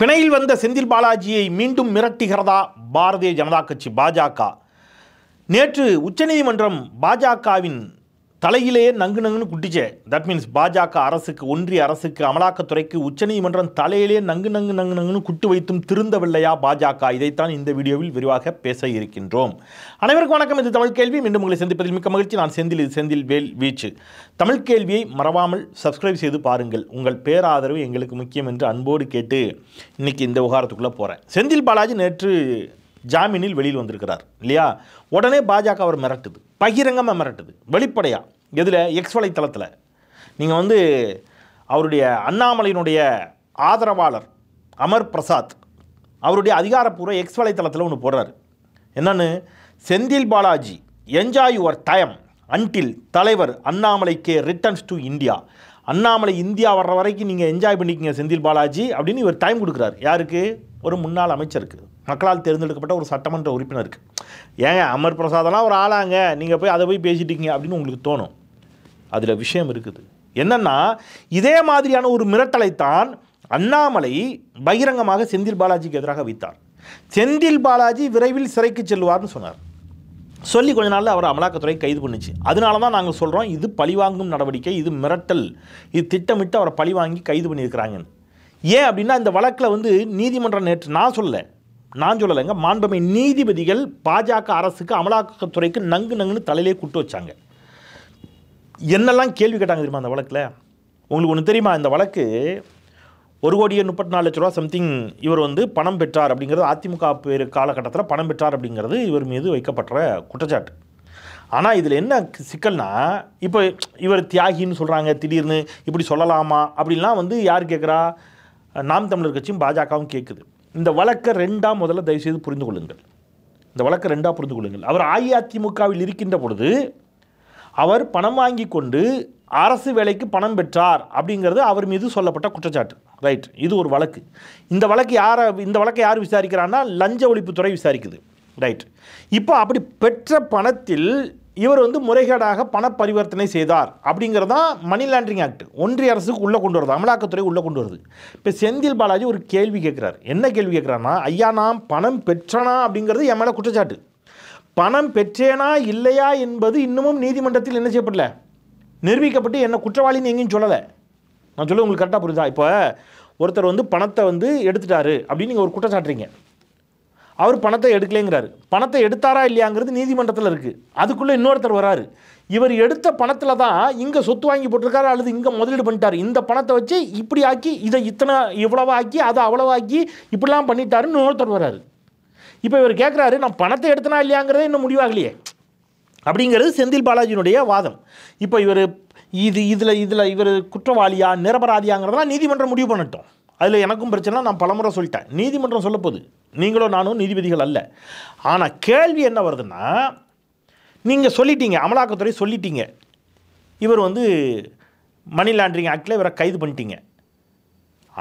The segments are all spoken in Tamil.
பிணையில் வந்த செந்தில் பாலாஜியை மீண்டும் மிரட்டுகிறதா பாரதிய ஜனதா கட்சி பாஜக நேற்று உச்சநீதிமன்றம் பாஜகவின் தலையிலேயே நங்கு நங்குன்னு குட்டிச்சே தட் மீன்ஸ் பாஜக அரசுக்கு ஒன்றிய அரசுக்கு அமலாக்கத்துறைக்கு உச்சநீதிமன்றம் தலையிலே நங்கு நங்கு நங்கு நங்குன்னு குட்டு வைத்தும் திருந்தவில்லையா பாஜக இதைத்தான் இந்த வீடியோவில் விரிவாக பேச இருக்கின்றோம் அனைவருக்கும் வணக்கம் இது தமிழ் கேள்வி மீண்டும் உங்களை சந்திப்பதில் மிக்க மகிழ்ச்சி நான் செந்தில் இது செந்தில் வேல் வீச்சு தமிழ் கேள்வியை மறவாமல் சப்ஸ்கிரைப் செய்து பாருங்கள் உங்கள் பேராதரவு எங்களுக்கு முக்கியம் என்று அன்போடு கேட்டு இன்னைக்கு இந்த விவகாரத்துக்குள்ளே போகிறேன் செந்தில் பாலாஜி நேற்று ஜாமீனில் வெளியில் வந்திருக்கிறார் இல்லையா உடனே பாஜக அவர் மிரட்டுது பகிரங்கமாக மிரட்டுது வெளிப்படையாக எதில் எக்ஸ் வலைத்தளத்தில் நீங்கள் வந்து அவருடைய அண்ணாமலையினுடைய ஆதரவாளர் அமர் பிரசாத் அவருடைய அதிகாரப்பூர்வ எக்ஸ் வலைத்தளத்தில் ஒன்று போடுறாரு என்னென்னு Senthil Balaji enjoy your time until தலைவர் K returns to India Annamalai India வர்ற வரைக்கும் நீங்கள் என்ஜாய் பண்ணிக்கிங்க செந்தில் பாலாஜி அப்படின்னு இவர் டைம் கொடுக்குறாரு யாருக்கு ஒரு முன்னாள் அமைச்சருக்கு மக்களால் தேர்ந்தெடுக்கப்பட்ட ஒரு சட்டமன்ற உறுப்பினருக்கு ஏங்க அமர் பிரசாதெல்லாம் ஒரு ஆளாங்க நீங்கள் போய் அதை போய் பேசிட்டீங்க அப்படின்னு உங்களுக்கு தோணும் அதில் விஷயம் இருக்குது என்னென்னா இதே மாதிரியான ஒரு மிரட்டலைத்தான் அண்ணாமலை பகிரங்கமாக செந்தில் பாலாஜிக்கு எதிராக வைத்தார் செந்தில் பாலாஜி விரைவில் சிறைக்கு செல்வார்னு சொன்னார் சொல்லி கொஞ்ச நாளில் அவர் அமலாக்கத்துறை கைது பண்ணிச்சு அதனால தான் நாங்கள் சொல்கிறோம் இது பழிவாங்கும் நடவடிக்கை இது மிரட்டல் இது திட்டமிட்டு அவரை பழிவாங்கி கைது பண்ணியிருக்கிறாங்கன்னு ஏன் அப்படின்னா இந்த வழக்கில் வந்து நீதிமன்றம் நேற்று நான் சொல்லலை நான் சொல்லலைங்க மாண்பமை நீதிபதிகள் பாஜக அரசுக்கு அமலாக்கத்துறைக்கு நங்கு நங்குன்னு தலையிலே கூட்டு வச்சாங்க என்னெல்லாம் கேள்வி கேட்டாங்க தெரியுமா அந்த வழக்கில் உங்களுக்கு ஒன்று தெரியுமா இந்த வழக்கு ஒரு கோடியே முப்பத்தி நாலு லட்ச ரூபா சம்திங் இவர் வந்து பணம் பெற்றார் அப்படிங்கிறது அதிமுக பேர் காலகட்டத்தில் பணம் பெற்றார் அப்படிங்கிறது இவர் மீது வைக்கப்பட்ட குற்றச்சாட்டு ஆனால் இதில் என்ன சிக்கல்னா இப்போ இவர் தியாகின்னு சொல்கிறாங்க திடீர்னு இப்படி சொல்லலாமா அப்படின்லாம் வந்து யார் கேட்குறா நாம் தமிழர் கட்சியும் பாஜகவும் கேட்குது இந்த வழக்கை ரெண்டாம் முதல்ல தயவுசெய்து புரிந்து கொள்ளுங்கள் இந்த வழக்கை ரெண்டாக புரிந்து கொள்ளுங்கள் அவர் அஇஅதிமுகவில் இருக்கின்ற பொழுது அவர் பணம் வாங்கி கொண்டு அரசு வேலைக்கு பணம் பெற்றார் அப்படிங்கிறது அவர் மீது சொல்லப்பட்ட குற்றச்சாட்டு ரைட் இது ஒரு வழக்கு இந்த வழக்கு யாரை இந்த வழக்கை யார் விசாரிக்கிறான்னா லஞ்ச ஒழிப்புத்துறை விசாரிக்குது ரைட் இப்போ அப்படி பெற்ற பணத்தில் இவர் வந்து முறைகேடாக பண பரிவர்த்தனை செய்தார் அப்படிங்கிறதான் மணி லாண்டரிங் ஆக்ட் ஒன்றிய அரசுக்கு உள்ளே கொண்டு வருது அமலாக்கத்துறை உள்ளே கொண்டு வருது இப்போ செந்தில் பாலாஜி ஒரு கேள்வி கேட்குறாரு என்ன கேள்வி கேட்குறாருன்னா ஐயா நான் பணம் பெற்றனா அப்படிங்கிறது என் மேலே குற்றச்சாட்டு பணம் பெற்றேனா இல்லையா என்பது இன்னமும் நீதிமன்றத்தில் என்ன செய்யப்படல நிரூபிக்கப்பட்டு என்ன குற்றவாளின்னு எங்கேயும் சொல்லலை நான் சொல்ல உங்களுக்கு கரெக்டாக புரியுதா இப்போ ஒருத்தர் வந்து பணத்தை வந்து எடுத்துட்டாரு அப்படின்னு நீங்கள் ஒரு குற்றச்சாட்டுறீங்க அவர் பணத்தை எடுக்கலைங்கிறாரு பணத்தை எடுத்தாரா இல்லையாங்கிறது நீதிமன்றத்தில் இருக்குது அதுக்குள்ளே இன்னொருத்தர் வராரு இவர் எடுத்த பணத்தில் தான் இங்கே சொத்து வாங்கி போட்டிருக்காரு அல்லது இங்கே முதலீடு பண்ணிட்டார் இந்த பணத்தை வச்சு இப்படி ஆக்கி இதை இத்தனை இவ்வளவா ஆக்கி அதை அவ்வளவாக்கி இப்படிலாம் பண்ணிட்டாருன்னு இன்னொருத்தர் வராரு இப்போ இவர் கேட்குறாரு நான் பணத்தை எடுத்தனா இல்லையாங்கிறதே இன்னும் முடிவாகலையே அப்படிங்கிறது செந்தில் பாலாஜியினுடைய வாதம் இப்போ இவர் இது இதில் இதில் இவர் குற்றவாளியா நிரபராதியாங்கிறதெல்லாம் நீதிமன்றம் முடிவு பண்ணட்டும் அதில் எனக்கும் பிரச்சனை நான் பலமுறை சொல்லிட்டேன் நீதிமன்றம் சொல்லப்போகுது நீங்களும் நானும் நீதிபதிகள் அல்ல ஆனால் கேள்வி என்ன வருதுன்னா நீங்கள் சொல்லிட்டீங்க அமலாக்கத்துறை சொல்லிட்டீங்க இவர் வந்து மணி லாண்ட்ரிங் ஆக்டில் இவரை கைது பண்ணிட்டீங்க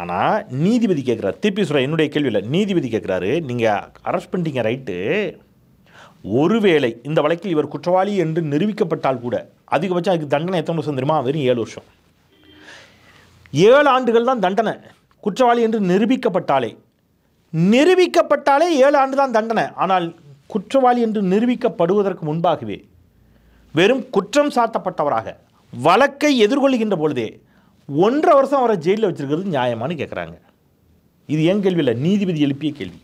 ஆனால் நீதிபதி கேட்குறாரு திருப்பி சொல்கிற என்னுடைய இல்லை நீதிபதி கேட்குறாரு நீங்கள் அரெஸ்ட் பண்ணிட்டீங்க ரைட்டு ஒருவேளை இந்த வழக்கில் இவர் குற்றவாளி என்று நிரூபிக்கப்பட்டால் கூட அதிகபட்சம் அதுக்கு தண்டனை எத்தனை வருஷம் தெரியுமா வெறும் ஏழு வருஷம் ஏழு ஆண்டுகள் தான் தண்டனை குற்றவாளி என்று நிரூபிக்கப்பட்டாலே நிரூபிக்கப்பட்டாலே ஏழு ஆண்டு தான் தண்டனை ஆனால் குற்றவாளி என்று நிரூபிக்கப்படுவதற்கு முன்பாகவே வெறும் குற்றம் சாத்தப்பட்டவராக வழக்கை எதிர்கொள்கின்ற பொழுதே ஒன்றரை வருஷம் அவரை ஜெயிலில் வச்சுருக்கிறது நியாயமானு கேட்குறாங்க இது ஏன் கேள்வி இல்லை நீதிபதி எழுப்பிய கேள்வி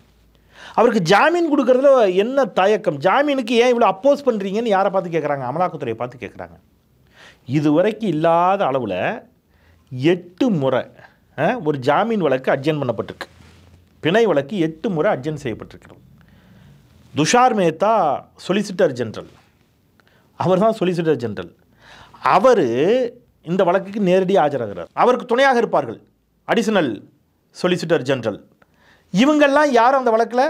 அவருக்கு ஜாமீன் கொடுக்குறதுல என்ன தயக்கம் ஜாமீனுக்கு ஏன் இவ்வளோ அப்போஸ் பண்ணுறீங்கன்னு யாரை பார்த்து கேட்குறாங்க அமலாக்கத்துறையை பார்த்து கேட்குறாங்க இதுவரைக்கும் இல்லாத அளவில் எட்டு முறை ஒரு ஜாமீன் வழக்கு அட்ஜன் பண்ணப்பட்டிருக்கு பிணை வழக்கு எட்டு முறை அட்ஜன் செய்யப்பட்டிருக்கிறது துஷார் மேத்தா சொலிசிட்டர் ஜென்ரல் அவர் தான் சொலிசிட்டர் ஜென்ரல் அவர் இந்த வழக்குக்கு நேரடியாக ஆஜராகிறார் அவருக்கு துணையாக இருப்பார்கள் அடிஷனல் சொலிசிட்டர் ஜென்ரல் இவங்கெல்லாம் யார் அந்த வழக்கில்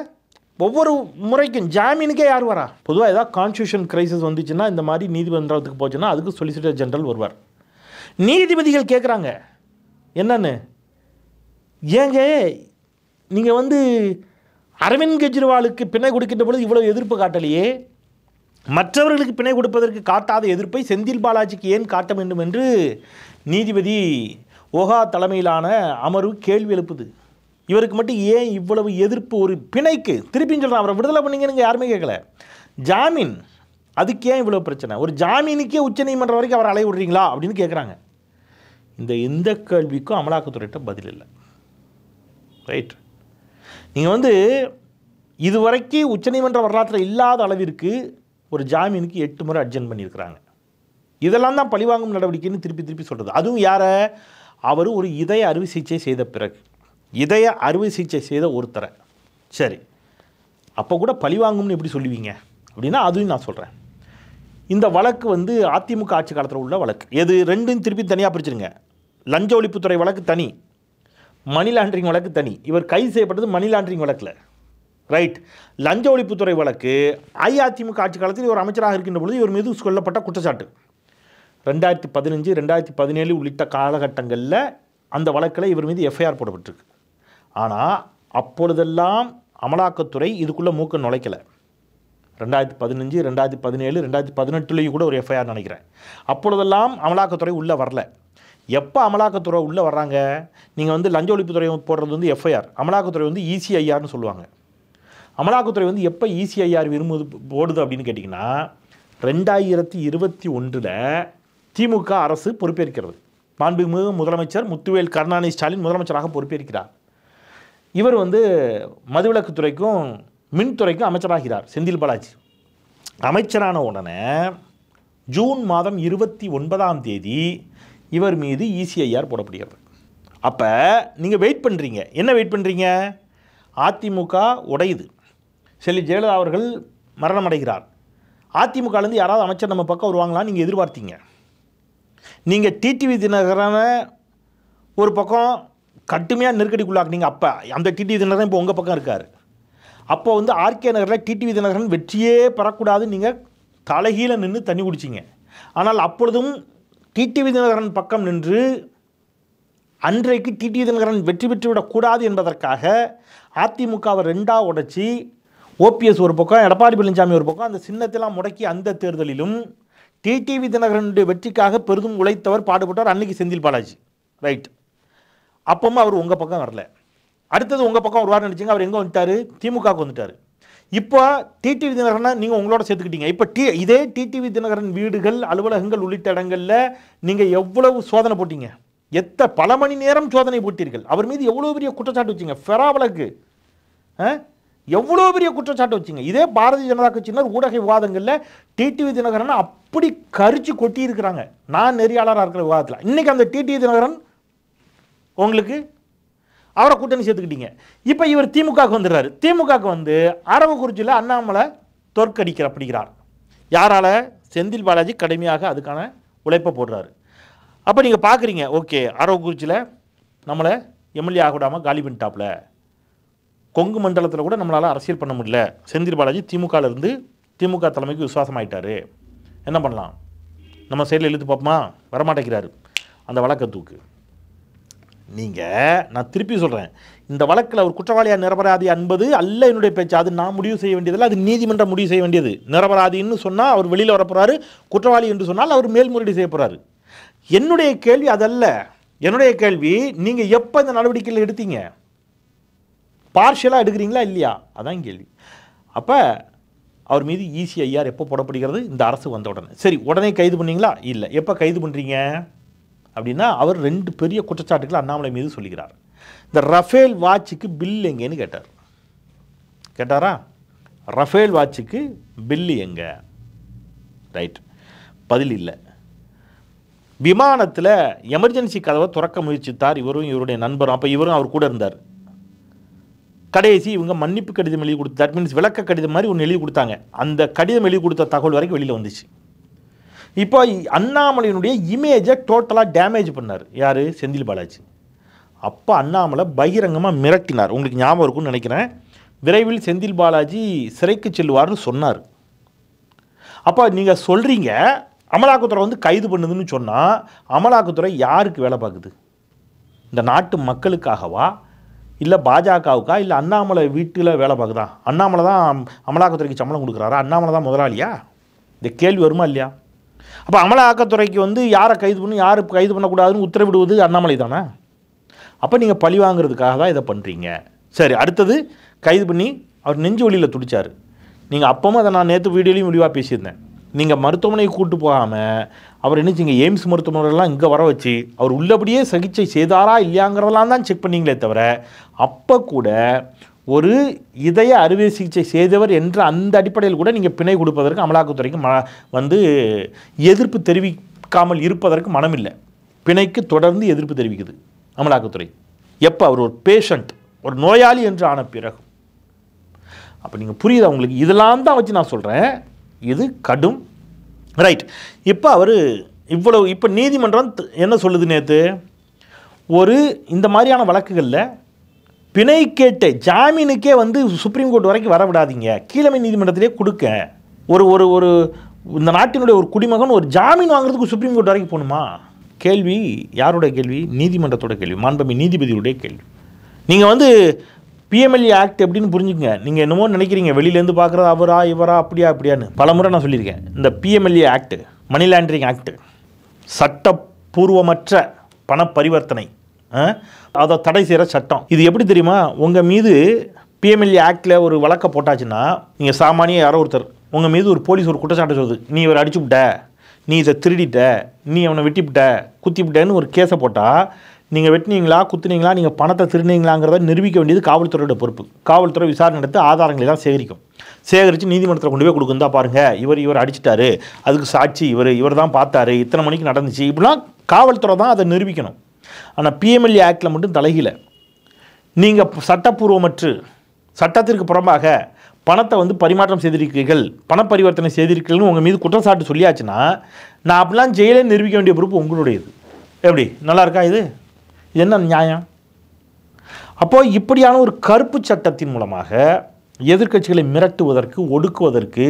ஒவ்வொரு முறைக்கும் ஜாமீனுக்கே யார் வரா பொதுவாக ஏதாவது கான்ஸ்டியூஷன் கிரைசிஸ் வந்துச்சுன்னா இந்த மாதிரி நீதிமன்றத்துக்கு போச்சுன்னா அதுக்கு சொலிசிட்டர் ஜென்ரல் வருவார் நீதிபதிகள் கேட்குறாங்க என்னன்னு ஏங்க நீங்கள் வந்து அரவிந்த் கெஜ்ரிவாலுக்கு பிணை கொடுக்கின்ற பொழுது இவ்வளவு எதிர்ப்பு காட்டலையே மற்றவர்களுக்கு பிணை கொடுப்பதற்கு காட்டாத எதிர்ப்பை செந்தில் பாலாஜிக்கு ஏன் காட்ட வேண்டும் என்று நீதிபதி ஒஹா தலைமையிலான அமர்வு கேள்வி எழுப்புது இவருக்கு மட்டும் ஏன் இவ்வளவு எதிர்ப்பு ஒரு பிணைக்கு திருப்பியும் சொல்கிறேன் அவரை விடுதலை பண்ணிங்கன்னு யாருமே கேட்கல ஜாமீன் அதுக்கு ஏன் இவ்வளோ பிரச்சனை ஒரு ஜாமீனுக்கே உச்சநீதிமன்றம் வரைக்கும் அவரை அலை விடுறீங்களா அப்படின்னு கேட்குறாங்க இந்த எந்த கேள்விக்கும் அமலாக்கத்துறையிட்ட பதில் இல்லை ரைட் நீங்கள் வந்து இதுவரைக்கும் உச்சநீதிமன்ற வரலாற்றில் இல்லாத அளவிற்கு ஒரு ஜாமீனுக்கு எட்டு முறை அட்ஜென்ட் பண்ணியிருக்கிறாங்க இதெல்லாம் தான் பழிவாங்கும் நடவடிக்கைன்னு திருப்பி திருப்பி சொல்கிறது அதுவும் யாரை அவர் ஒரு இதய அறுவை சிகிச்சை செய்த பிறகு இதய அறுவை சிகிச்சை செய்த ஒருத்தரை சரி அப்போ கூட பழிவாங்கும்னு எப்படி சொல்லுவீங்க அப்படின்னா அதுவும் நான் சொல்கிறேன் இந்த வழக்கு வந்து அதிமுக ஆட்சி காலத்தில் உள்ள வழக்கு எது ரெண்டும் திருப்பி தனியாக பிரிச்சுருங்க லஞ்ச ஒழிப்புத்துறை வழக்கு தனி மணி லாண்டரிங் வழக்கு தனி இவர் கைது செய்யப்பட்டது மணி லாண்டரிங் வழக்கில் ரைட் லஞ்ச ஒழிப்புத்துறை வழக்கு அஇஅதிமுக ஆட்சி காலத்தில் இவர் அமைச்சராக இருக்கின்ற பொழுது இவர் மீது சொல்லப்பட்ட குற்றச்சாட்டு ரெண்டாயிரத்தி பதினஞ்சு ரெண்டாயிரத்தி பதினேழு உள்ளிட்ட காலகட்டங்களில் அந்த வழக்கில் இவர் மீது எஃப்ஐஆர் போடப்பட்டிருக்கு ஆனால் அப்பொழுதெல்லாம் அமலாக்கத்துறை இதுக்குள்ளே மூக்க நுழைக்கலை ரெண்டாயிரத்தி பதினஞ்சு ரெண்டாயிரத்தி பதினேழு ரெண்டாயிரத்தி பதினெட்டுலேயும் கூட ஒரு எஃப்ஐஆர் நினைக்கிறேன் அப்பொழுதெல்லாம் அமலாக்கத்துறை உள்ளே வரல எப்போ அமலாக்கத்துறை உள்ளே வர்றாங்க நீங்கள் வந்து லஞ்ச ஒழிப்புத்துறை போடுறது வந்து எஃப்ஐஆர் அமலாக்கத்துறை வந்து இசிஐஆர்னு e சொல்லுவாங்க அமலாக்கத்துறை வந்து எப்போ இசிஐஆர் e விரும்புது போடுது அப்படின்னு கேட்டிங்கன்னா ரெண்டாயிரத்தி இருபத்தி ஒன்றில் திமுக அரசு பொறுப்பேற்கிறது மாண்புமிகு முதலமைச்சர் முத்துவேல் கருணாநிதி ஸ்டாலின் முதலமைச்சராக பொறுப்பேற்கிறார் இவர் வந்து மதுவிலக்குத்துறைக்கும் மின்துறைக்கும் அமைச்சராகிறார் செந்தில் பாலாஜி அமைச்சரான உடனே ஜூன் மாதம் இருபத்தி ஒன்பதாம் தேதி இவர் மீது இசிஐஆர் e போடப்படுகிறது அப்போ நீங்கள் வெயிட் பண்ணுறீங்க என்ன வெயிட் பண்ணுறீங்க அதிமுக உடையுது செல்லி ஜெயலலிதா அவர்கள் மரணம் அடைகிறார் அதிமுகலேருந்து யாராவது அமைச்சர் நம்ம பக்கம் வருவாங்களான்னு நீங்கள் எதிர்பார்த்தீங்க நீங்கள் டிடிவி தினகரான ஒரு பக்கம் கட்டுமையாக நெருக்கடிக்குள்ளாக்குனீங்க அப்போ அந்த டிடிவி தினகரன் இப்போ உங்கள் பக்கம் இருக்கார் அப்போ வந்து ஆர்கே நகரில் டிடிவி தினகரன் வெற்றியே பெறக்கூடாது நீங்கள் தலைகீழ நின்று தண்ணி குடிச்சிங்க ஆனால் அப்பொழுதும் டிடிவி தினகரன் பக்கம் நின்று அன்றைக்கு டிடி தினகரன் வெற்றி பெற்றுவிடக்கூடாது என்பதற்காக அதிமுகவை ரெண்டாக உடைச்சி ஓபிஎஸ் ஒரு பக்கம் எடப்பாடி பழனிசாமி ஒரு பக்கம் அந்த சின்னத்தெல்லாம் முடக்கி அந்த தேர்தலிலும் டிடிவி விஜயநகரனுடைய வெற்றிக்காக பெரிதும் உழைத்தவர் பாடுபட்டவர் அன்னைக்கு செந்தில் பாலாஜி ரைட் அப்பவும் அவர் உங்கள் பக்கம் வரல அடுத்தது உங்கள் பக்கம் ஒரு வாரம் நினச்சிங்க அவர் எங்கே வந்துட்டார் திமுகவுக்கு வந்துட்டார் இப்போ டிடிவி தினகரனை நீங்கள் உங்களோட சேர்த்துக்கிட்டீங்க இப்போ டி இதே டிடிவி தினகரன் வீடுகள் அலுவலகங்கள் உள்ளிட்ட இடங்களில் நீங்கள் எவ்வளவு சோதனை போட்டீங்க எத்த பல மணி நேரம் சோதனை போட்டீர்கள் அவர் மீது எவ்வளோ பெரிய குற்றச்சாட்டு வச்சிங்க ஃபெரா வழக்கு எவ்வளோ பெரிய குற்றச்சாட்டு வச்சிங்க இதே பாரதிய ஜனதா கட்சியினர் ஊடக விவாதங்களில் டிடிவி தினகரனை அப்படி கரிச்சு கொட்டியிருக்கிறாங்க நான் நெறியாளராக இருக்கிற விவாதத்தில் இன்றைக்கி அந்த டிடிவி தினகரன் உங்களுக்கு அவரை கூட்டணி சேர்த்துக்கிட்டீங்க இப்போ இவர் திமுகவுக்கு வந்துடுறாரு திமுகவுக்கு வந்து அரவக்குறிச்சியில் அண்ணாமலை தோற்கடிக்கிற அப்படிங்கிறார் யாரால் செந்தில் பாலாஜி கடுமையாக அதுக்கான உழைப்பை போடுறாரு அப்போ நீங்கள் பார்க்குறீங்க ஓகே அரவக்குறிச்சியில் நம்மளை எம்எல்ஏ ஆக விடாமல் காலி பண்ணிட்டாப்புல கொங்கு மண்டலத்தில் கூட நம்மளால் அரசியல் பண்ண முடியல செந்தில் பாலாஜி திமுகலேருந்து திமுக தலைமைக்கு விசுவாசம் ஆகிட்டாரு என்ன பண்ணலாம் நம்ம சைடில் எழுத்து பார்ப்போமா வரமாட்டேங்கிறாரு அந்த வழக்கத்துக்கு நீங்கள் நான் திருப்பி சொல்கிறேன் இந்த வழக்கில் ஒரு குற்றவாளியாக நிரபராதி என்பது அல்ல என்னுடைய பேச்சு அது நான் முடிவு செய்ய வேண்டியதில்லை அது நீதிமன்றம் முடிவு செய்ய வேண்டியது நிரபராதின்னு சொன்னால் அவர் வெளியில் வரப்போகிறாரு குற்றவாளி என்று சொன்னால் அவர் மேல்முறையீடு செய்ய போகிறாரு என்னுடைய கேள்வி அதல்ல என்னுடைய கேள்வி நீங்கள் எப்போ இந்த நடவடிக்கையில் எடுத்தீங்க பார்ஷியலாக எடுக்கிறீங்களா இல்லையா அதான் கேள்வி அப்போ அவர் மீது ஈசிஐஆர் e எப்போ போடப்படுகிறது இந்த அரசு வந்த உடனே சரி உடனே கைது பண்ணீங்களா இல்லை எப்போ கைது பண்ணுறீங்க அப்படின்னா அவர் ரெண்டு பெரிய குற்றச்சாட்டுகள் அண்ணாமலை மீது சொல்லுகிறார் இந்த ரஃபேல் வாட்சுக்கு பில் எங்கேன்னு கேட்டார் கேட்டாரா ரஃபேல் வாட்சுக்கு பில்லு எங்க ரைட் பதில் இல்லை விமானத்தில் எமர்ஜென்சி கதவை துறக்க முயற்சித்தார் இவரும் இவருடைய நண்பரும் அப்போ இவரும் அவர் கூட இருந்தார் கடைசி இவங்க மன்னிப்பு கடிதம் எழுதி கொடுத்து தட் மீன்ஸ் விளக்க கடிதம் மாதிரி ஒன்று எழுதி கொடுத்தாங்க அந்த கடிதம் எழுதி கொடுத்த தகவல் வரைக்கும் வெளியில் வந்துச்சு இப்போ அண்ணாமலையினுடைய இமேஜை டோட்டலாக டேமேஜ் பண்ணார் யார் செந்தில் பாலாஜி அப்போ அண்ணாமலை பகிரங்கமாக மிரட்டினார் உங்களுக்கு ஞாபகம் இருக்கும்னு நினைக்கிறேன் விரைவில் செந்தில் பாலாஜி சிறைக்கு செல்வார்னு சொன்னார் அப்போ நீங்கள் சொல்கிறீங்க அமலாக்கத்துறை வந்து கைது பண்ணுதுன்னு சொன்னால் அமலாக்கத்துறை யாருக்கு வேலை பார்க்குது இந்த நாட்டு மக்களுக்காகவா இல்லை பாஜகவுக்கா இல்லை அண்ணாமலை வீட்டில் வேலை பார்க்குதா அண்ணாமலை தான் அமலாக்கத்துறைக்கு சம்பளம் கொடுக்குறாரா அண்ணாமலை தான் முதலாளியா இந்த கேள்வி வருமா இல்லையா அப்போ அமலாக்கத்துறைக்கு வந்து யாரை கைது பண்ணி யார் கைது பண்ணக்கூடாதுன்னு உத்தரவிடுவது அண்ணாமலை தானே அப்போ நீங்கள் பழி வாங்குறதுக்காக தான் இதை பண்ணுறீங்க சரி அடுத்தது கைது பண்ணி அவர் நெஞ்சு வழியில் துடித்தார் நீங்கள் அப்பவும் அதை நான் நேற்று வீடியோலையும் முடிவாக பேசியிருந்தேன் நீங்கள் மருத்துவமனைக்கு கூட்டு போகாமல் அவர் என்ன செஞ்சீங்க எய்ம்ஸ் மருத்துவமனைலாம் இங்கே வர வச்சு அவர் உள்ளபடியே சிகிச்சை செய்தாரா இல்லையாங்கிறதெல்லாம் தான் செக் பண்ணிங்களே தவிர அப்போ கூட ஒரு இதய அறுவை சிகிச்சை செய்தவர் என்ற அந்த அடிப்படையில் கூட நீங்கள் பிணை கொடுப்பதற்கு அமலாக்கத்துறைக்கு ம வந்து எதிர்ப்பு தெரிவிக்காமல் இருப்பதற்கு மனமில்லை பிணைக்கு தொடர்ந்து எதிர்ப்பு தெரிவிக்குது அமலாக்கத்துறை எப்போ அவர் ஒரு பேஷண்ட் ஒரு நோயாளி என்று ஆன பிறகு அப்போ நீங்கள் புரியுது அவங்களுக்கு இதெல்லாம் தான் வச்சு நான் சொல்கிறேன் இது கடும் ரைட் இப்போ அவர் இவ்வளவு இப்போ நீதிமன்றம் என்ன சொல்லுது நேற்று ஒரு இந்த மாதிரியான வழக்குகளில் பிணை கேட்டு ஜாமீனுக்கே வந்து சுப்ரீம் கோர்ட் வரைக்கும் வர விடாதீங்க கீழமை நீதிமன்றத்திலே கொடுக்க ஒரு ஒரு ஒரு இந்த நாட்டினுடைய ஒரு குடிமகன் ஒரு ஜாமீன் வாங்குறதுக்கு சுப்ரீம் கோர்ட் வரைக்கும் போகணுமா கேள்வி யாருடைய கேள்வி நீதிமன்றத்தோட கேள்வி மாண்பமை நீதிபதியுடைய கேள்வி நீங்கள் வந்து பிஎம்எல்ஏ ஆக்ட் e எப்படின்னு புரிஞ்சுக்கங்க நீங்கள் என்னமோ நினைக்கிறீங்க வெளியிலேருந்து பார்க்குறது அவரா இவரா அப்படியா அப்படியான்னு பல முறை நான் சொல்லியிருக்கேன் இந்த PMLA act money laundering act சட்டப்பூர்வமற்ற பண பரிவர்த்தனை அதை தடை செய்கிற சட்டம் இது எப்படி தெரியுமா உங்கள் மீது பிஎம்எல்ஏ ஆக்டில் ஒரு வழக்கை போட்டாச்சுன்னா நீங்கள் சாமானிய யாரோ ஒருத்தர் உங்கள் மீது ஒரு போலீஸ் ஒரு குற்றச்சாட்டு சொல்லுது நீ இவர் விட்ட நீ இதை திருடிட்ட நீ அவனை குத்தி குத்திவிட்டேன்னு ஒரு கேஸை போட்டால் நீங்கள் வெட்டினீங்களா குத்துனீங்களா நீங்கள் பணத்தை திருநீங்களாங்கிறத நிரூபிக்க வேண்டியது காவல்துறையோட பொறுப்பு காவல்துறை விசாரணை எடுத்து ஆதாரங்களை தான் சேகரிக்கும் சேகரித்து நீதிமன்றத்தில் கொண்டு போய் கொடுக்குந்தா பாருங்கள் இவர் இவர் அடிச்சிட்டாரு அதுக்கு சாட்சி இவர் இவர் தான் பார்த்தாரு இத்தனை மணிக்கு நடந்துச்சு இப்படிலாம் காவல்துறை தான் அதை நிரூபிக்கணும் ஆனால் பிஎம்எல்ஏ ஆக்டில் மட்டும் தலைகீழ நீங்கள் சட்டப்பூர்வமற்று சட்டத்திற்கு புறம்பாக பணத்தை வந்து பரிமாற்றம் செய்திருக்கீர்கள் பண பரிவர்த்தனை செய்திருக்கீர்கள்னு உங்கள் மீது குற்றச்சாட்டு சொல்லியாச்சுன்னா நான் அப்படிலாம் ஜெயிலே நிரூபிக்க வேண்டிய பொறுப்பு உங்களுடையது எப்படி நல்லா இருக்கா இது இது என்ன நியாயம் அப்போது இப்படியான ஒரு கருப்பு சட்டத்தின் மூலமாக எதிர்கட்சிகளை மிரட்டுவதற்கு ஒடுக்குவதற்கு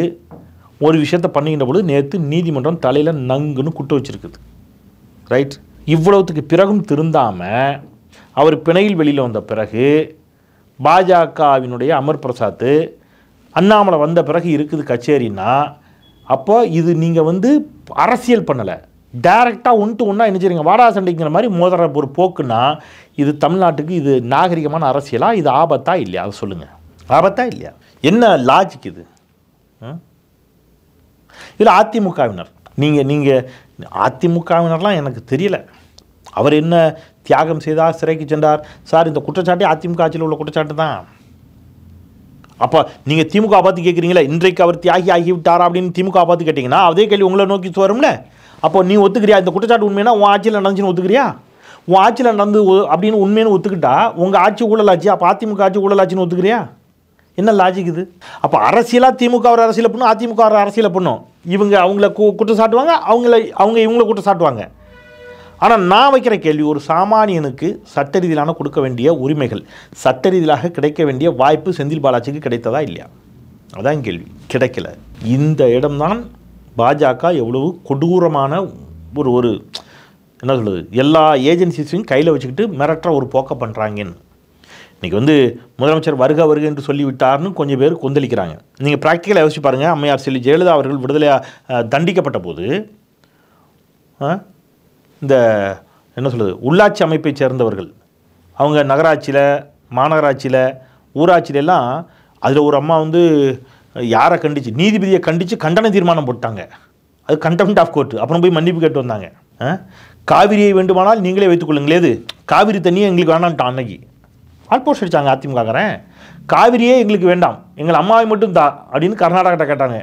ஒரு விஷயத்தை பண்ணுகின்ற பொழுது நேற்று நீதிமன்றம் தலையில் நங்குன்னு குட்டு வச்சுருக்குது ரைட் இவ்வளவுத்துக்கு பிறகும் திருந்தாமல் அவர் பிணையில் வெளியில் வந்த பிறகு பாஜகவினுடைய அமர் பிரசாத்து அண்ணாமலை வந்த பிறகு இருக்குது கச்சேரின்னா அப்போ இது நீங்கள் வந்து அரசியல் பண்ணலை டைரெக்டாக ஒன் டு ஒன்றா நினைச்சிருங்க வாடா சண்டைங்கிற மாதிரி மோதிர ஒரு போக்குன்னா இது தமிழ்நாட்டுக்கு இது நாகரிகமான அரசியலாக இது ஆபத்தா இல்லையா அதை சொல்லுங்கள் ஆபத்தா இல்லையா என்ன லாஜிக் இது இதில் அதிமுகவினர் நீங்கள் நீங்கள் அதிமுகவினர்லாம் எனக்கு தெரியலை அவர் என்ன தியாகம் செய்தார் சிறைக்கு சென்றார் சார் இந்த குற்றச்சாட்டே அதிமுக ஆட்சியில் உள்ள குற்றச்சாட்டு தான் அப்போ நீங்கள் திமுக பார்த்து கேட்குறீங்களா இன்றைக்கு அவர் தியாகி ஆகிவிட்டாரா அப்படின்னு திமுக பார்த்து கேட்டிங்கன்னா அதே கேள்வி உங்களை நோக்கி வரும்ல அப்போ நீ ஒத்துக்கிறியா இந்த குற்றச்சாட்டு உண்மைன்னா உன் ஆட்சியில் நடந்துச்சுன்னு ஒத்துக்கிறியா உன் ஆட்சியில் நடந்து அப்படின்னு உண்மைன்னு ஒத்துக்கிட்டா உங்கள் ஆட்சி ஊழலாச்சு அப்போ அதிமுக ஆட்சி ஊழலாச்சுன்னு ஒத்துக்கிறியா என்ன லாஜிக் இது அப்போ அரசியலாக திமுக ஒரு அரசியலை பண்ணும் அதிமுக ஒரு அரசியலை பண்ணும் இவங்க அவங்கள கு குற்றம் சாட்டுவாங்க அவங்கள அவங்க இவங்கள குற்றம் சாட்டுவாங்க ஆனால் நான் வைக்கிற கேள்வி ஒரு சாமானியனுக்கு சட்ட ரீதியிலான கொடுக்க வேண்டிய உரிமைகள் சட்ட ரீதியிலாக கிடைக்க வேண்டிய வாய்ப்பு செந்தில் பாலாஜிக்கு கிடைத்ததா இல்லையா அதான் கேள்வி கிடைக்கல இந்த இடம்தான் பாஜக எவ்வளவு கொடூரமான ஒரு ஒரு என்ன சொல்லுது எல்லா ஏஜென்சிஸையும் கையில் வச்சுக்கிட்டு மிரட்டுற ஒரு போக்க பண்ணுறாங்கன்னு இன்றைக்கி வந்து முதலமைச்சர் வருக வருக என்று சொல்லிவிட்டார்னு கொஞ்சம் பேர் கொந்தளிக்கிறாங்க நீங்கள் ப்ராக்டிக்கலாக யோசிச்சு பாருங்கள் அம்மையார் செல்வி ஜெயலலிதா அவர்கள் விடுதலையாக தண்டிக்கப்பட்ட போது இந்த என்ன சொல்கிறது உள்ளாட்சி அமைப்பை சேர்ந்தவர்கள் அவங்க நகராட்சியில் மாநகராட்சியில் ஊராட்சியிலெல்லாம் அதில் ஒரு அம்மா வந்து யாரை கண்டித்து நீதிபதியை கண்டித்து கண்டன தீர்மானம் போட்டாங்க அது கண்டெம்ட் ஆஃப் கோர்ட் அப்புறம் போய் மன்னிப்பு கேட்டு வந்தாங்க காவிரியை வேண்டுமானால் நீங்களே வைத்துக்கொள்ளுங்களே காவிரி தண்ணியை எங்களுக்கு வேணான்ட்டு அன்னைக்கு ஆல்போஸ்ட் அடித்தாங்க அதிமுகக்காரன் காவிரியே எங்களுக்கு வேண்டாம் எங்கள் அம்மாவை மட்டும் தா அப்படின்னு கர்நாடகத்தை கேட்டாங்க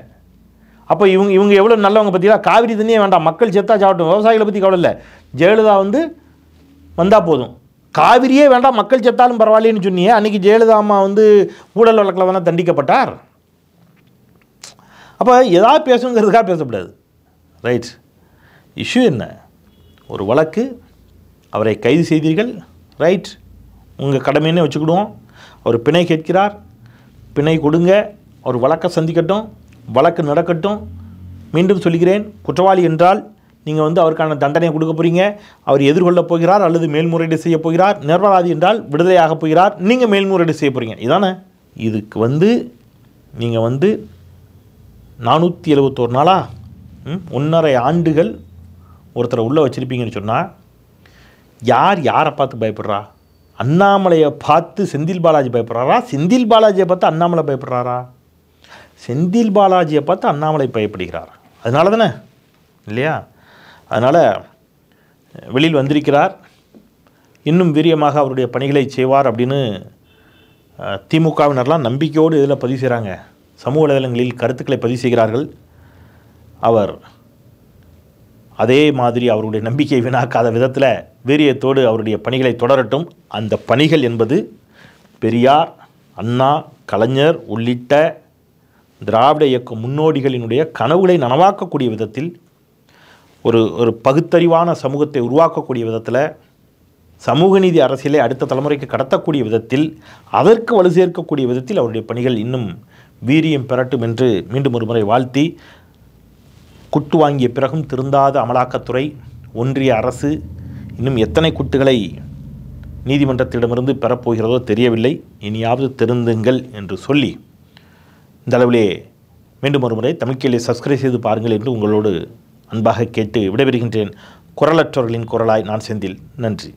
அப்போ இவங்க இவங்க எவ்வளோ நல்லவங்க பார்த்தீங்களா காவிரி தண்ணியே வேண்டாம் மக்கள் செத்தா சாப்பிட்டும் விவசாயிகளை பற்றி கவலை இல்லை ஜெயலலிதா வந்து வந்தால் போதும் காவிரியே வேண்டாம் மக்கள் செத்தாலும் பரவாயில்லன்னு சொன்னியே அன்றைக்கி ஜெயலலிதா அம்மா வந்து ஊழல் வழக்கில் தானே தண்டிக்கப்பட்டார் அப்போ எதாவது பேசுங்கிறதுக்காக பேசக்கூடாது ரைட் இஷ்யூ என்ன ஒரு வழக்கு அவரை கைது செய்தீர்கள் ரைட் உங்கள் கடமைன்னு வச்சுக்கிடுவோம் அவர் பிணை கேட்கிறார் பிணை கொடுங்க அவர் வழக்கை சந்திக்கட்டும் வழக்கு நடக்கட்டும் மீண்டும் சொல்கிறேன் குற்றவாளி என்றால் நீங்கள் வந்து அவருக்கான தண்டனையை கொடுக்க போகிறீங்க அவர் எதிர்கொள்ளப் போகிறார் அல்லது மேல்முறையீடு செய்ய போகிறார் நிர்வாகாதி என்றால் விடுதலையாக போகிறார் நீங்கள் மேல்முறையீடு செய்ய போகிறீங்க இதானே இதுக்கு வந்து நீங்கள் வந்து நானூற்றி எழுபத்தோரு நாளாக ஒன்றரை ஆண்டுகள் ஒருத்தரை உள்ளே வச்சுருப்பீங்கன்னு சொன்னால் யார் யாரை பார்த்து பயப்படுறா அண்ணாமலையை பார்த்து செந்தில் பாலாஜி பயப்படுறாரா செந்தில் பாலாஜியை பார்த்து அண்ணாமலை பயப்படுறாரா செந்தில் பாலாஜியை பார்த்து அண்ணாமலை பயப்படுகிறார் அதனால தானே இல்லையா அதனால் வெளியில் வந்திருக்கிறார் இன்னும் வீரியமாக அவருடைய பணிகளை செய்வார் அப்படின்னு திமுகவினர்லாம் நம்பிக்கையோடு இதில் பதிவு செய்கிறாங்க சமூக வலைதளங்களில் கருத்துக்களை பதிவு செய்கிறார்கள் அவர் அதே மாதிரி அவருடைய நம்பிக்கையை வீணாக்காத விதத்தில் வீரியத்தோடு அவருடைய பணிகளை தொடரட்டும் அந்த பணிகள் என்பது பெரியார் அண்ணா கலைஞர் உள்ளிட்ட திராவிட இயக்க முன்னோடிகளினுடைய கனவுகளை நனவாக்கக்கூடிய விதத்தில் ஒரு ஒரு பகுத்தறிவான சமூகத்தை உருவாக்கக்கூடிய விதத்தில் சமூக நீதி அரசியலை அடுத்த தலைமுறைக்கு கடத்தக்கூடிய விதத்தில் அதற்கு வலு சேர்க்கக்கூடிய விதத்தில் அவருடைய பணிகள் இன்னும் வீரியம் பெறட்டும் என்று மீண்டும் ஒரு முறை வாழ்த்தி குட்டு வாங்கிய பிறகும் திருந்தாத அமலாக்கத்துறை ஒன்றிய அரசு இன்னும் எத்தனை குட்டுகளை நீதிமன்றத்திடமிருந்து பெறப்போகிறதோ தெரியவில்லை இனியாவது திருந்துங்கள் என்று சொல்லி இந்த அளவிலே மீண்டும் ஒரு முறை தமிழ்கேளை சப்ஸ்கிரைப் செய்து பாருங்கள் என்று உங்களோடு அன்பாக கேட்டு விடைபெறுகின்றேன் குரலற்றவர்களின் குரலாய் நான் செந்தில் நன்றி